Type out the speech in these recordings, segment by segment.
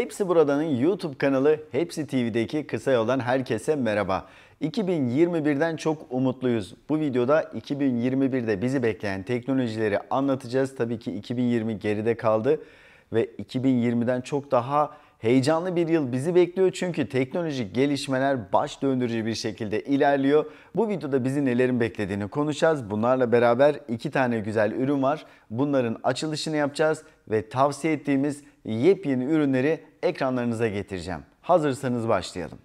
Hepsi Burada'nın YouTube kanalı Hepsi TV'deki kısa yoldan herkese merhaba. 2021'den çok umutluyuz. Bu videoda 2021'de bizi bekleyen teknolojileri anlatacağız. Tabii ki 2020 geride kaldı ve 2020'den çok daha heyecanlı bir yıl bizi bekliyor çünkü teknolojik gelişmeler baş döndürücü bir şekilde ilerliyor. Bu videoda bizi nelerin beklediğini konuşacağız. Bunlarla beraber iki tane güzel ürün var. Bunların açılışını yapacağız ve tavsiye ettiğimiz yepyeni ürünleri ekranlarınıza getireceğim. Hazırsanız başlayalım.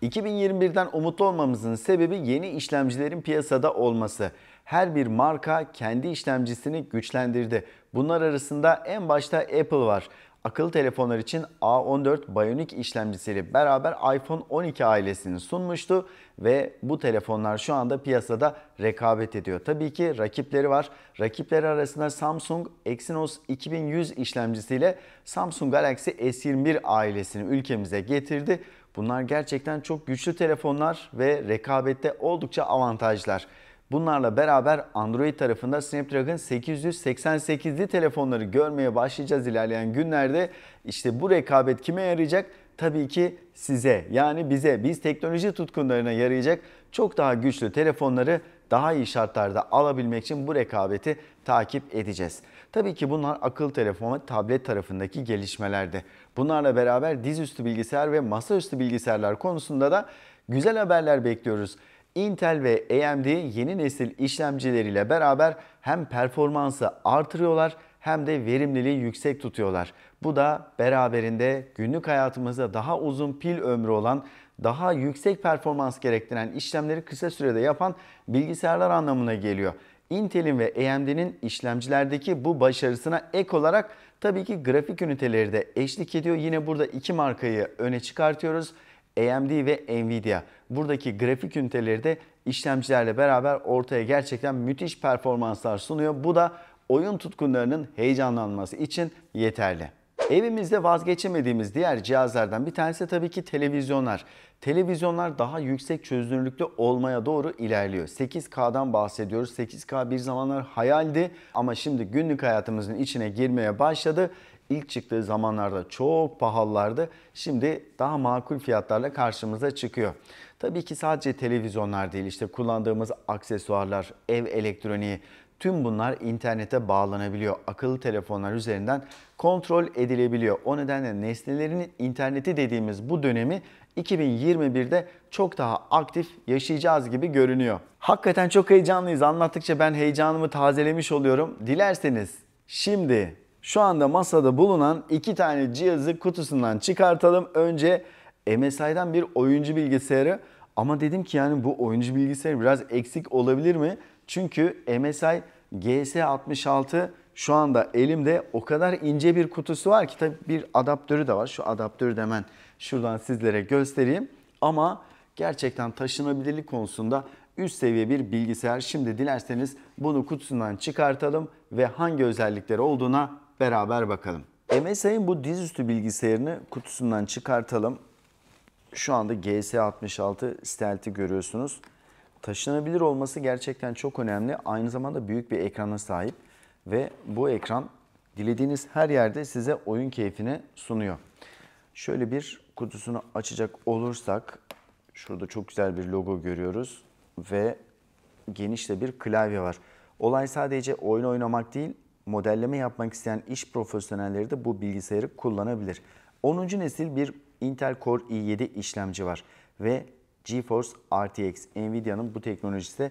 ...2021'den umutlu olmamızın sebebi yeni işlemcilerin piyasada olması. Her bir marka kendi işlemcisini güçlendirdi. Bunlar arasında en başta Apple var akıllı telefonlar için A14 Bionic işlemcisiyle beraber iPhone 12 ailesini sunmuştu ve bu telefonlar şu anda piyasada rekabet ediyor. Tabii ki rakipleri var. Rakipleri arasında Samsung Exynos 2100 işlemcisiyle Samsung Galaxy S21 ailesini ülkemize getirdi. Bunlar gerçekten çok güçlü telefonlar ve rekabette oldukça avantajlar. Bunlarla beraber Android tarafında Snapdragon 888'li telefonları görmeye başlayacağız ilerleyen günlerde. İşte bu rekabet kime yarayacak? Tabii ki size yani bize biz teknoloji tutkunlarına yarayacak çok daha güçlü telefonları daha iyi şartlarda alabilmek için bu rekabeti takip edeceğiz. Tabii ki bunlar akıl telefon ve tablet tarafındaki gelişmelerde. Bunlarla beraber dizüstü bilgisayar ve masaüstü bilgisayarlar konusunda da güzel haberler bekliyoruz. Intel ve AMD yeni nesil işlemcileriyle beraber hem performansı artırıyorlar hem de verimliliği yüksek tutuyorlar. Bu da beraberinde günlük hayatımızda daha uzun pil ömrü olan, daha yüksek performans gerektiren işlemleri kısa sürede yapan bilgisayarlar anlamına geliyor. Intel'in ve AMD'nin işlemcilerdeki bu başarısına ek olarak tabii ki grafik üniteleri de eşlik ediyor. Yine burada iki markayı öne çıkartıyoruz. AMD ve Nvidia buradaki grafik üniteleri de işlemcilerle beraber ortaya gerçekten müthiş performanslar sunuyor. Bu da oyun tutkunlarının heyecanlanması için yeterli. Evimizde vazgeçemediğimiz diğer cihazlardan bir tanesi tabii ki televizyonlar. Televizyonlar daha yüksek çözünürlüklü olmaya doğru ilerliyor. 8K'dan bahsediyoruz. 8K bir zamanlar hayaldi ama şimdi günlük hayatımızın içine girmeye başladı ilk çıktığı zamanlarda çok pahalılardı. Şimdi daha makul fiyatlarla karşımıza çıkıyor. Tabii ki sadece televizyonlar değil işte kullandığımız aksesuarlar, ev elektroniği tüm bunlar internete bağlanabiliyor. Akıllı telefonlar üzerinden kontrol edilebiliyor. O nedenle nesnelerin interneti dediğimiz bu dönemi 2021'de çok daha aktif yaşayacağız gibi görünüyor. Hakikaten çok heyecanlıyız. Anlattıkça ben heyecanımı tazelemiş oluyorum. Dilerseniz şimdi şu anda masada bulunan iki tane cihazı kutusundan çıkartalım. Önce MSI'den bir oyuncu bilgisayarı ama dedim ki yani bu oyuncu bilgisayarı biraz eksik olabilir mi? Çünkü MSI GS66 şu anda elimde o kadar ince bir kutusu var ki tabii bir adaptörü de var. Şu adaptörü de hemen şuradan sizlere göstereyim. Ama gerçekten taşınabilirlik konusunda üst seviye bir bilgisayar. Şimdi dilerseniz bunu kutusundan çıkartalım ve hangi özellikleri olduğuna beraber bakalım. MSI'nin bu dizüstü bilgisayarını kutusundan çıkartalım. Şu anda GS66 Stealth'i görüyorsunuz. Taşınabilir olması gerçekten çok önemli. Aynı zamanda büyük bir ekrana sahip ve bu ekran dilediğiniz her yerde size oyun keyfini sunuyor. Şöyle bir kutusunu açacak olursak şurada çok güzel bir logo görüyoruz ve geniş de bir klavye var. Olay sadece oyun oynamak değil, modelleme yapmak isteyen iş profesyonelleri de bu bilgisayarı kullanabilir. 10. nesil bir Intel Core i7 işlemci var ve GeForce RTX Nvidia'nın bu teknolojisi de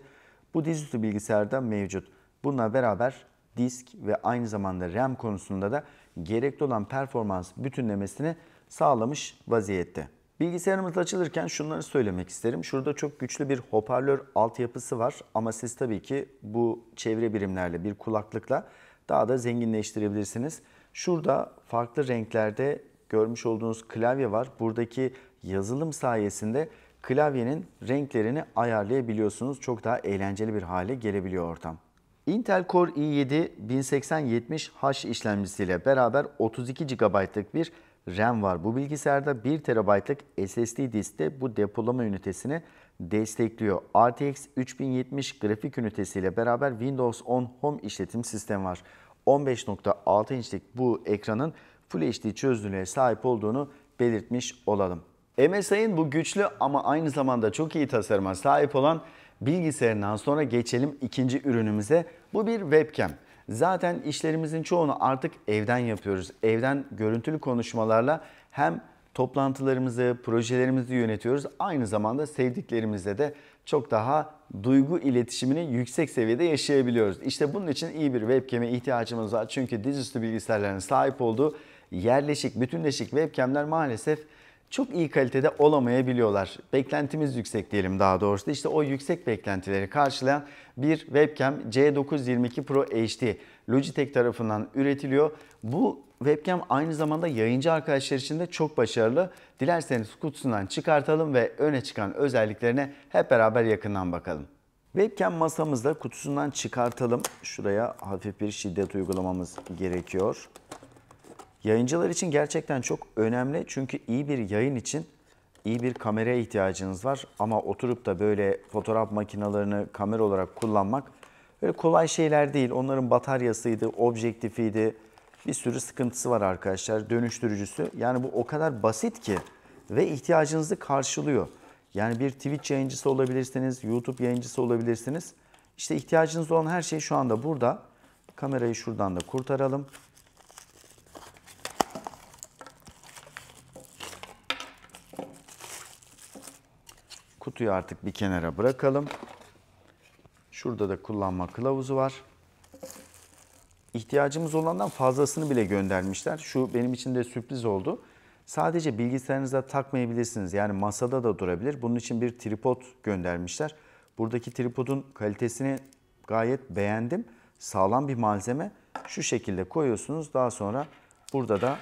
bu dizüstü bilgisayarda mevcut. Bununla beraber disk ve aynı zamanda RAM konusunda da gerekli olan performans bütünlemesini sağlamış vaziyette. Bilgisayarımız açılırken şunları söylemek isterim. Şurada çok güçlü bir hoparlör altyapısı var ama siz tabii ki bu çevre birimlerle bir kulaklıkla daha da zenginleştirebilirsiniz. Şurada farklı renklerde görmüş olduğunuz klavye var. Buradaki yazılım sayesinde klavyenin renklerini ayarlayabiliyorsunuz. Çok daha eğlenceli bir hale gelebiliyor ortam. Intel Core i7 1080-70H işlemcisiyle beraber 32 GB'lık bir RAM var. Bu bilgisayarda 1 TB'lık SSD diskte bu depolama ünitesini destekliyor. RTX 3070 grafik ünitesiyle beraber Windows 10 Home işletim sistemi var. 15.6 inçlik bu ekranın Full HD çözünürlüğe sahip olduğunu belirtmiş olalım. MSI'ın bu güçlü ama aynı zamanda çok iyi tasarıma sahip olan bilgisayarından sonra geçelim ikinci ürünümüze. Bu bir webcam. Zaten işlerimizin çoğunu artık evden yapıyoruz. Evden görüntülü konuşmalarla hem toplantılarımızı, projelerimizi yönetiyoruz. Aynı zamanda sevdiklerimizle de çok daha duygu iletişimini yüksek seviyede yaşayabiliyoruz. İşte bunun için iyi bir webcam'e ihtiyacımız var. Çünkü dizüstü bilgisayarların sahip olduğu yerleşik, bütünleşik webcam'ler maalesef çok iyi kalitede olamayabiliyorlar. Beklentimiz yüksek diyelim daha doğrusu. İşte o yüksek beklentileri karşılayan bir webcam C922 Pro HD Logitech tarafından üretiliyor. Bu webcam aynı zamanda yayıncı arkadaşlar için de çok başarılı. Dilerseniz kutusundan çıkartalım ve öne çıkan özelliklerine hep beraber yakından bakalım. Webcam masamızda kutusundan çıkartalım. Şuraya hafif bir şiddet uygulamamız gerekiyor. Yayıncılar için gerçekten çok önemli. Çünkü iyi bir yayın için iyi bir kameraya ihtiyacınız var. Ama oturup da böyle fotoğraf makinalarını kamera olarak kullanmak böyle kolay şeyler değil. Onların bataryasıydı, objektifiydi, bir sürü sıkıntısı var arkadaşlar. Dönüştürücüsü. Yani bu o kadar basit ki ve ihtiyacınızı karşılıyor. Yani bir Twitch yayıncısı olabilirsiniz, YouTube yayıncısı olabilirsiniz. İşte ihtiyacınız olan her şey şu anda burada. Kamerayı şuradan da kurtaralım. Kutuyu artık bir kenara bırakalım. Şurada da kullanma kılavuzu var ihtiyacımız olandan fazlasını bile göndermişler. Şu benim için de sürpriz oldu. Sadece bilgisayarınıza takmayabilirsiniz. Yani masada da durabilir. Bunun için bir tripod göndermişler. Buradaki tripodun kalitesini gayet beğendim. Sağlam bir malzeme. Şu şekilde koyuyorsunuz. Daha sonra burada da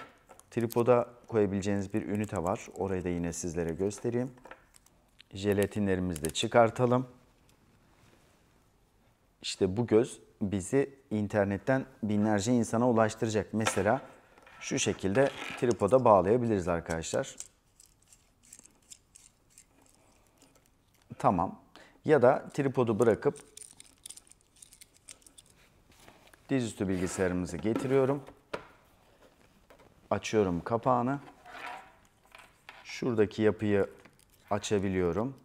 tripoda koyabileceğiniz bir ünite var. Orayı da yine sizlere göstereyim. Jelatinlerimizi de çıkartalım. İşte bu göz bizi internetten binlerce insana ulaştıracak. Mesela şu şekilde tripoda bağlayabiliriz arkadaşlar. Tamam. Ya da tripodu bırakıp dizüstü bilgisayarımızı getiriyorum. Açıyorum kapağını. Şuradaki yapıyı açabiliyorum.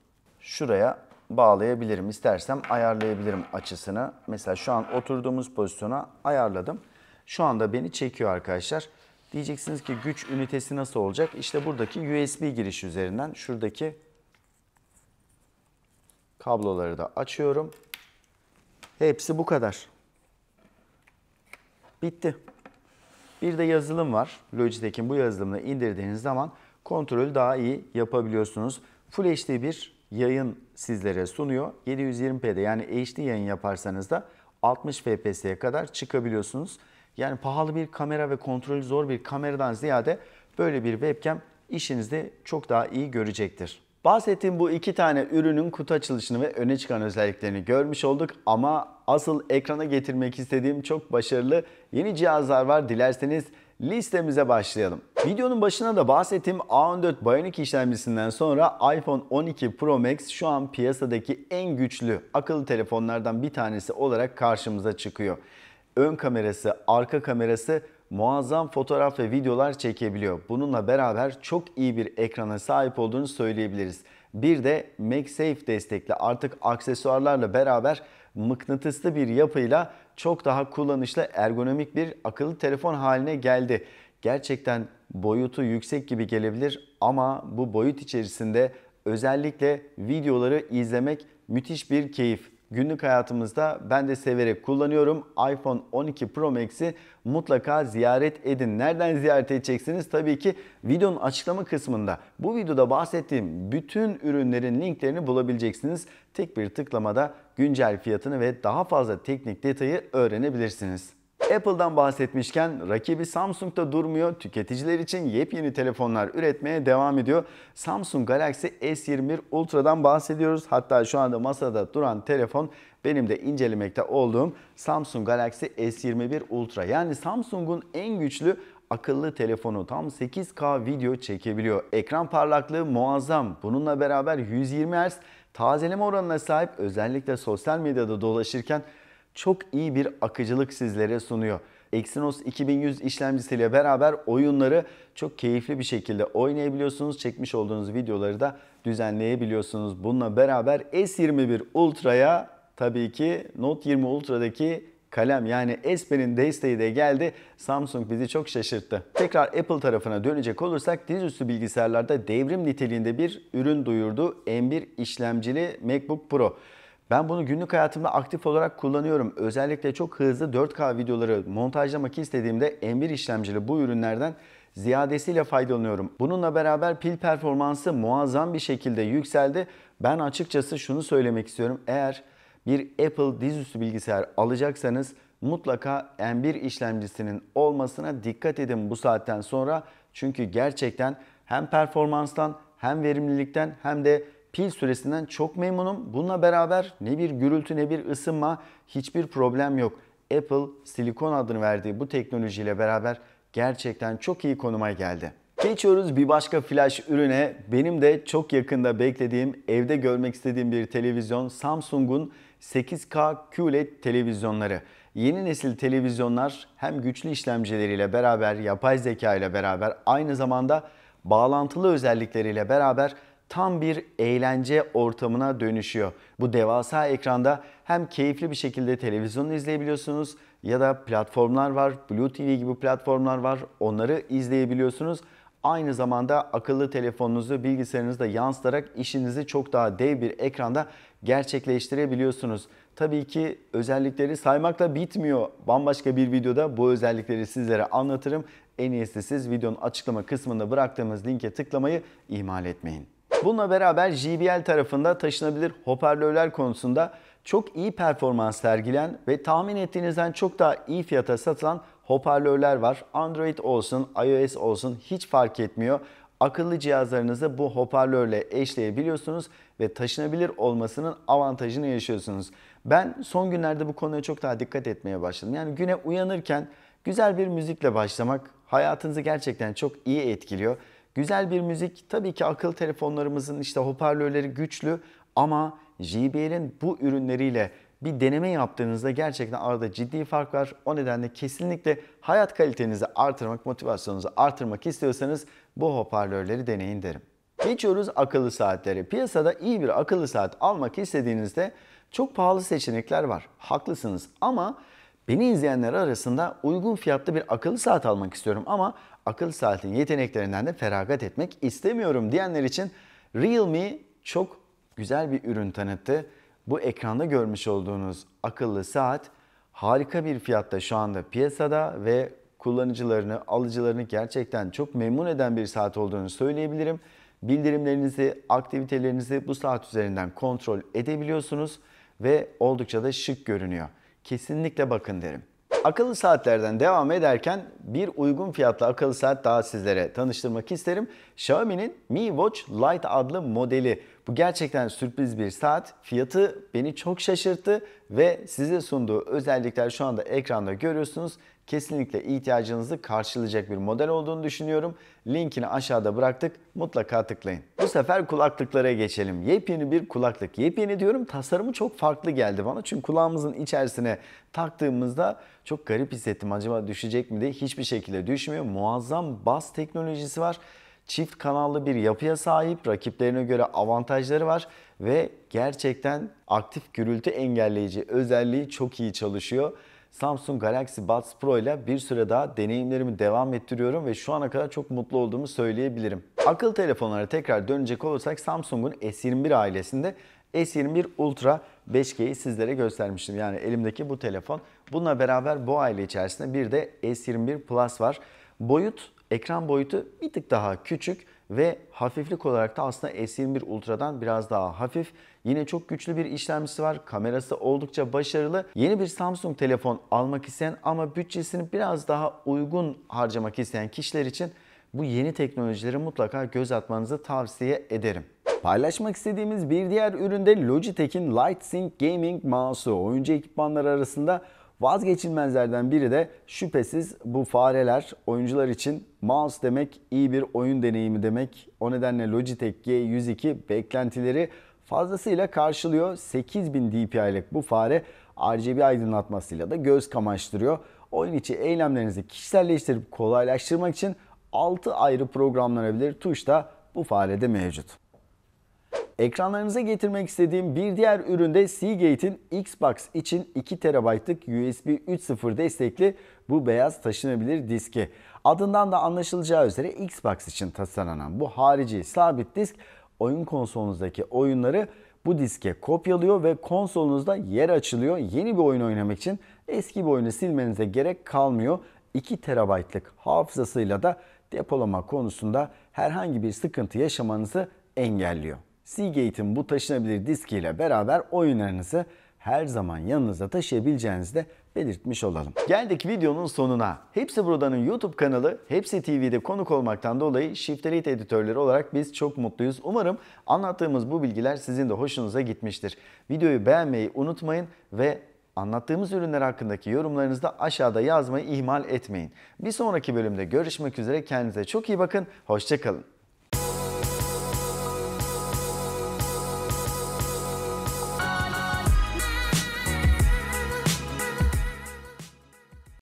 Şuraya bağlayabilirim. İstersem ayarlayabilirim açısını. Mesela şu an oturduğumuz pozisyona ayarladım. Şu anda beni çekiyor arkadaşlar. Diyeceksiniz ki güç ünitesi nasıl olacak? İşte buradaki USB giriş üzerinden şuradaki kabloları da açıyorum. Hepsi bu kadar. Bitti. Bir de yazılım var. Logitech'in bu yazılımını indirdiğiniz zaman kontrolü daha iyi yapabiliyorsunuz. Full HD bir yayın sizlere sunuyor. 720p'de yani HD yayın yaparsanız da 60 fps'ye kadar çıkabiliyorsunuz. Yani pahalı bir kamera ve kontrolü zor bir kameradan ziyade böyle bir webcam işinizde çok daha iyi görecektir. Bahsettiğim bu iki tane ürünün kutu açılışını ve öne çıkan özelliklerini görmüş olduk ama asıl ekrana getirmek istediğim çok başarılı yeni cihazlar var. Dilerseniz listemize başlayalım. Videonun başına da bahsettiğim A14 Bionic işlemcisinden sonra iPhone 12 Pro Max şu an piyasadaki en güçlü akıllı telefonlardan bir tanesi olarak karşımıza çıkıyor. Ön kamerası, arka kamerası muazzam fotoğraf ve videolar çekebiliyor. Bununla beraber çok iyi bir ekrana sahip olduğunu söyleyebiliriz. Bir de MagSafe destekli artık aksesuarlarla beraber mıknatıslı bir yapıyla çok daha kullanışlı ergonomik bir akıllı telefon haline geldi. Gerçekten boyutu yüksek gibi gelebilir ama bu boyut içerisinde özellikle videoları izlemek müthiş bir keyif. Günlük hayatımızda ben de severek kullanıyorum. iPhone 12 Pro Max'i mutlaka ziyaret edin. Nereden ziyaret edeceksiniz? Tabii ki videonun açıklama kısmında. Bu videoda bahsettiğim bütün ürünlerin linklerini bulabileceksiniz. Tek bir tıklamada güncel fiyatını ve daha fazla teknik detayı öğrenebilirsiniz. Apple'dan bahsetmişken rakibi Samsung'da durmuyor. Tüketiciler için yepyeni telefonlar üretmeye devam ediyor. Samsung Galaxy S21 Ultra'dan bahsediyoruz. Hatta şu anda masada duran telefon benim de incelemekte olduğum Samsung Galaxy S21 Ultra. Yani Samsung'un en güçlü akıllı telefonu tam 8K video çekebiliyor. Ekran parlaklığı muazzam. Bununla beraber 120 Hz Tazeleme oranına sahip özellikle sosyal medyada dolaşırken çok iyi bir akıcılık sizlere sunuyor. Exynos 2100 işlemcisiyle beraber oyunları çok keyifli bir şekilde oynayabiliyorsunuz. Çekmiş olduğunuz videoları da düzenleyebiliyorsunuz. Bununla beraber S21 Ultra'ya tabii ki Note 20 Ultra'daki kalem yani Espen'in desteği de geldi. Samsung bizi çok şaşırttı. Tekrar Apple tarafına dönecek olursak dizüstü bilgisayarlarda devrim niteliğinde bir ürün duyurdu. M1 işlemcili MacBook Pro. Ben bunu günlük hayatımda aktif olarak kullanıyorum. Özellikle çok hızlı 4K videoları montajlamak istediğimde M1 işlemcili bu ürünlerden ziyadesiyle faydalanıyorum. Bununla beraber pil performansı muazzam bir şekilde yükseldi. Ben açıkçası şunu söylemek istiyorum. Eğer bir Apple dizüstü bilgisayar alacaksanız mutlaka M1 işlemcisinin olmasına dikkat edin bu saatten sonra. Çünkü gerçekten hem performanstan hem verimlilikten hem de pil süresinden çok memnunum. Bununla beraber ne bir gürültü ne bir ısınma hiçbir problem yok. Apple silikon adını verdiği bu teknolojiyle beraber gerçekten çok iyi konuma geldi. Geçiyoruz bir başka flash ürüne. Benim de çok yakında beklediğim, evde görmek istediğim bir televizyon Samsung'un 8K QLED televizyonları. Yeni nesil televizyonlar hem güçlü işlemcileriyle beraber, yapay zeka ile beraber aynı zamanda bağlantılı özellikleriyle beraber tam bir eğlence ortamına dönüşüyor. Bu devasa ekranda hem keyifli bir şekilde televizyonu izleyebiliyorsunuz ya da platformlar var, Blue TV gibi platformlar var. Onları izleyebiliyorsunuz. Aynı zamanda akıllı telefonunuzu bilgisayarınızda yansıtarak işinizi çok daha dev bir ekranda gerçekleştirebiliyorsunuz. Tabii ki özellikleri saymakla bitmiyor. Bambaşka bir videoda bu özellikleri sizlere anlatırım. En iyisi siz videonun açıklama kısmında bıraktığımız linke tıklamayı ihmal etmeyin. Bununla beraber JBL tarafında taşınabilir hoparlörler konusunda çok iyi performans sergilen ve tahmin ettiğinizden çok daha iyi fiyata satılan hoparlörler var. Android olsun, iOS olsun hiç fark etmiyor. Akıllı cihazlarınızı bu hoparlörle eşleyebiliyorsunuz ve taşınabilir olmasının avantajını yaşıyorsunuz. Ben son günlerde bu konuya çok daha dikkat etmeye başladım. Yani güne uyanırken güzel bir müzikle başlamak hayatınızı gerçekten çok iyi etkiliyor. Güzel bir müzik tabii ki akıllı telefonlarımızın işte hoparlörleri güçlü ama JBL'in bu ürünleriyle bir deneme yaptığınızda gerçekten arada ciddi fark var. O nedenle kesinlikle hayat kalitenizi artırmak, motivasyonunuzu artırmak istiyorsanız bu hoparlörleri deneyin derim. Geçiyoruz akıllı saatlere. Piyasada iyi bir akıllı saat almak istediğinizde çok pahalı seçenekler var. Haklısınız ama Beni izleyenler arasında uygun fiyatlı bir akıllı saat almak istiyorum ama akıllı saatin yeteneklerinden de feragat etmek istemiyorum diyenler için Realme çok güzel bir ürün tanıttı bu ekranda görmüş olduğunuz akıllı saat harika bir fiyatta şu anda piyasada ve kullanıcılarını, alıcılarını gerçekten çok memnun eden bir saat olduğunu söyleyebilirim. Bildirimlerinizi, aktivitelerinizi bu saat üzerinden kontrol edebiliyorsunuz ve oldukça da şık görünüyor. Kesinlikle bakın derim. Akıllı saatlerden devam ederken bir uygun fiyatlı akıllı saat daha sizlere tanıştırmak isterim. Xiaomi'nin Mi Watch Lite adlı modeli bu gerçekten sürpriz bir saat. Fiyatı beni çok şaşırttı ve size sunduğu özellikler şu anda ekranda görüyorsunuz. Kesinlikle ihtiyacınızı karşılayacak bir model olduğunu düşünüyorum. Linkini aşağıda bıraktık. Mutlaka tıklayın. Bu sefer kulaklıklara geçelim. Yepyeni bir kulaklık. Yepyeni diyorum tasarımı çok farklı geldi bana. Çünkü kulağımızın içerisine taktığımızda çok garip hissettim. Acaba düşecek mi diye hiçbir şekilde düşmüyor. Muazzam bas teknolojisi var çift kanallı bir yapıya sahip, rakiplerine göre avantajları var ve gerçekten aktif gürültü engelleyici özelliği çok iyi çalışıyor. Samsung Galaxy Buds Pro ile bir süre daha deneyimlerimi devam ettiriyorum ve şu ana kadar çok mutlu olduğumu söyleyebilirim. Akıl telefonlara tekrar dönecek olursak Samsung'un S21 ailesinde S21 Ultra 5G'yi sizlere göstermiştim. Yani elimdeki bu telefon. Bununla beraber bu aile içerisinde bir de S21 Plus var. Boyut Ekran boyutu bir tık daha küçük ve hafiflik olarak da aslında S21 Ultra'dan biraz daha hafif. Yine çok güçlü bir işlemcisi var. Kamerası oldukça başarılı. Yeni bir Samsung telefon almak isteyen ama bütçesini biraz daha uygun harcamak isteyen kişiler için bu yeni teknolojileri mutlaka göz atmanızı tavsiye ederim. Paylaşmak istediğimiz bir diğer üründe Logitech'in LightSync Gaming Mouse'u. Oyuncu ekipmanları arasında Vazgeçilmezlerden biri de şüphesiz bu fareler oyuncular için mouse demek iyi bir oyun deneyimi demek. O nedenle Logitech G102 beklentileri fazlasıyla karşılıyor. 8000 DPI'lik bu fare RGB aydınlatmasıyla da göz kamaştırıyor. Oyun içi eylemlerinizi kişiselleştirip kolaylaştırmak için 6 ayrı programlanabilir tuş da bu farede mevcut. Ekranlarınıza getirmek istediğim bir diğer ürün de Seagate'in Xbox için 2 TB'lık USB 3.0 destekli bu beyaz taşınabilir diski. Adından da anlaşılacağı üzere Xbox için tasarlanan bu harici sabit disk oyun konsolunuzdaki oyunları bu diske kopyalıyor ve konsolunuzda yer açılıyor. Yeni bir oyun oynamak için eski bir oyunu silmenize gerek kalmıyor. 2 terabaytlık hafızasıyla da depolama konusunda herhangi bir sıkıntı yaşamanızı engelliyor. Seagate'in bu taşınabilir ile beraber oyunlarınızı her zaman yanınızda taşıyabileceğinizi de belirtmiş olalım. Geldik videonun sonuna. Hepsi Burada'nın YouTube kanalı Hepsi TV'de konuk olmaktan dolayı Shift Elite editörleri olarak biz çok mutluyuz. Umarım anlattığımız bu bilgiler sizin de hoşunuza gitmiştir. Videoyu beğenmeyi unutmayın ve anlattığımız ürünler hakkındaki yorumlarınızı da aşağıda yazmayı ihmal etmeyin. Bir sonraki bölümde görüşmek üzere kendinize çok iyi bakın, hoşçakalın.